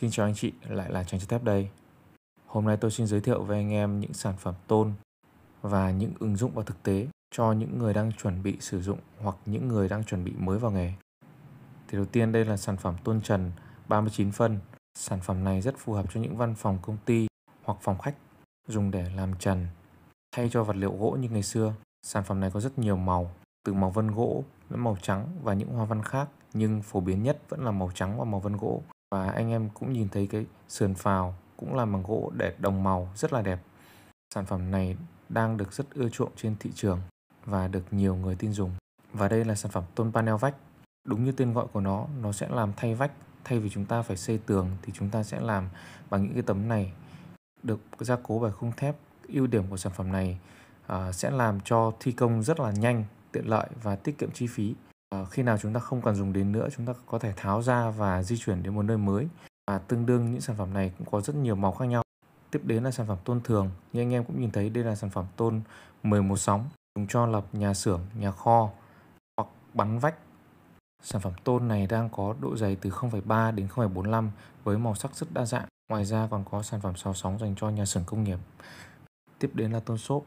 Xin chào anh chị, lại là Trang Trí Thép đây. Hôm nay tôi xin giới thiệu với anh em những sản phẩm tôn và những ứng dụng vào thực tế cho những người đang chuẩn bị sử dụng hoặc những người đang chuẩn bị mới vào nghề. Thì đầu tiên đây là sản phẩm tôn trần 39 phân. Sản phẩm này rất phù hợp cho những văn phòng công ty hoặc phòng khách dùng để làm trần thay cho vật liệu gỗ như ngày xưa. Sản phẩm này có rất nhiều màu, từ màu vân gỗ đến màu trắng và những hoa văn khác nhưng phổ biến nhất vẫn là màu trắng và màu vân gỗ và anh em cũng nhìn thấy cái sườn phào cũng làm bằng gỗ để đồng màu rất là đẹp. Sản phẩm này đang được rất ưa chuộng trên thị trường và được nhiều người tin dùng. Và đây là sản phẩm tôn panel vách. Đúng như tên gọi của nó, nó sẽ làm thay vách. Thay vì chúng ta phải xây tường thì chúng ta sẽ làm bằng những cái tấm này được gia cố bởi khung thép. Ưu điểm của sản phẩm này à, sẽ làm cho thi công rất là nhanh, tiện lợi và tiết kiệm chi phí. Ờ, khi nào chúng ta không cần dùng đến nữa chúng ta có thể tháo ra và di chuyển đến một nơi mới và tương đương những sản phẩm này cũng có rất nhiều màu khác nhau tiếp đến là sản phẩm tôn thường như anh em cũng nhìn thấy đây là sản phẩm tôn 11 sóng dùng cho lập nhà xưởng nhà kho hoặc bắn vách sản phẩm tôn này đang có độ dày từ 0,3 đến 0,45 với màu sắc rất đa dạng ngoài ra còn có sản phẩm 6 sóng dành cho nhà xưởng công nghiệp tiếp đến là tôn xốp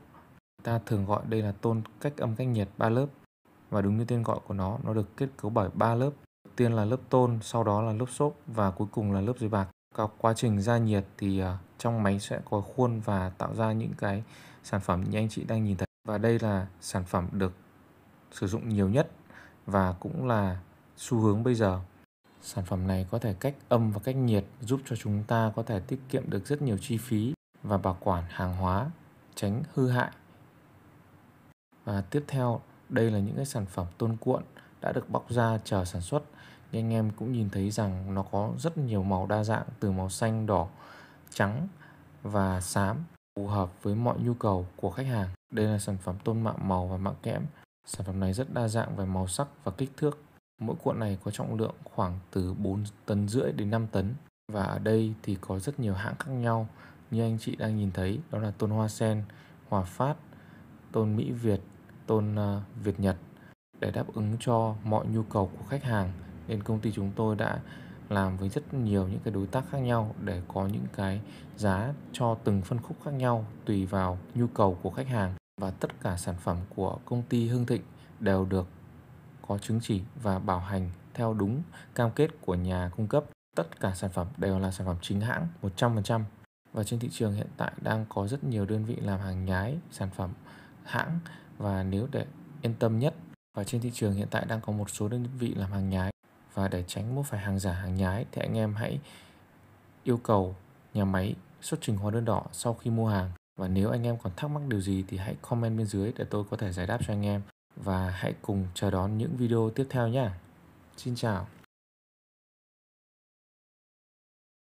ta thường gọi đây là tôn cách âm cách nhiệt ba lớp và đúng như tên gọi của nó, nó được kết cấu bởi 3 lớp. Đầu tiên là lớp tôn, sau đó là lớp xốp và cuối cùng là lớp giấy bạc. Cả quá trình gia nhiệt thì à, trong máy sẽ có khuôn và tạo ra những cái sản phẩm như anh chị đang nhìn thấy. Và đây là sản phẩm được sử dụng nhiều nhất và cũng là xu hướng bây giờ. Sản phẩm này có thể cách âm và cách nhiệt giúp cho chúng ta có thể tiết kiệm được rất nhiều chi phí và bảo quản hàng hóa, tránh hư hại. Và tiếp theo đây là những cái sản phẩm tôn cuộn đã được bóc ra chờ sản xuất. Như anh em cũng nhìn thấy rằng nó có rất nhiều màu đa dạng từ màu xanh, đỏ, trắng và xám phù hợp với mọi nhu cầu của khách hàng. Đây là sản phẩm tôn mạ màu và mạ kẽm. Sản phẩm này rất đa dạng về màu sắc và kích thước. Mỗi cuộn này có trọng lượng khoảng từ 4 tấn rưỡi đến 5 tấn. Và ở đây thì có rất nhiều hãng khác nhau như anh chị đang nhìn thấy đó là tôn hoa sen, hòa phát, tôn Mỹ Việt, tôn à, Việt Nhật để đáp ứng cho mọi nhu cầu của khách hàng nên công ty chúng tôi đã làm với rất nhiều những cái đối tác khác nhau để có những cái giá cho từng phân khúc khác nhau tùy vào nhu cầu của khách hàng và tất cả sản phẩm của công ty Hưng Thịnh đều được có chứng chỉ và bảo hành theo đúng cam kết của nhà cung cấp. Tất cả sản phẩm đều là sản phẩm chính hãng 100% và trên thị trường hiện tại đang có rất nhiều đơn vị làm hàng nhái sản phẩm hãng và nếu để yên tâm nhất và trên thị trường hiện tại đang có một số đơn vị làm hàng nhái và để tránh mua phải hàng giả hàng nhái thì anh em hãy yêu cầu nhà máy xuất trình hóa đơn đỏ sau khi mua hàng và nếu anh em còn thắc mắc điều gì thì hãy comment bên dưới để tôi có thể giải đáp cho anh em và hãy cùng chờ đón những video tiếp theo nhé. Xin chào.